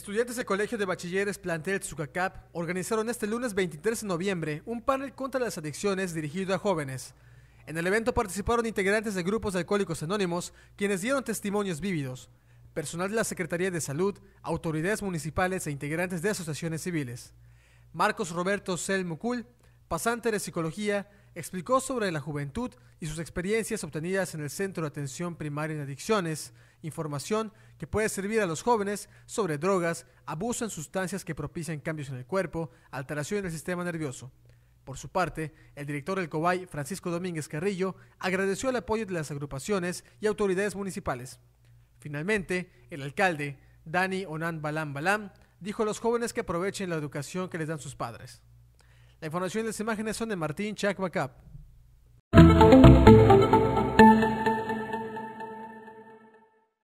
Estudiantes del Colegio de Bachilleres Plantel Tzucacap organizaron este lunes 23 de noviembre un panel contra las adicciones dirigido a jóvenes. En el evento participaron integrantes de grupos de alcohólicos anónimos, quienes dieron testimonios vívidos, personal de la Secretaría de Salud, autoridades municipales e integrantes de asociaciones civiles. Marcos Roberto Selmukul, pasante de psicología, explicó sobre la juventud y sus experiencias obtenidas en el Centro de Atención Primaria en Adicciones, información que puede servir a los jóvenes sobre drogas, abuso en sustancias que propician cambios en el cuerpo, alteración en el sistema nervioso. Por su parte, el director del COBAY, Francisco Domínguez Carrillo, agradeció el apoyo de las agrupaciones y autoridades municipales. Finalmente, el alcalde, Dani Onan Balam Balam, dijo a los jóvenes que aprovechen la educación que les dan sus padres. La información y las imágenes son de Martín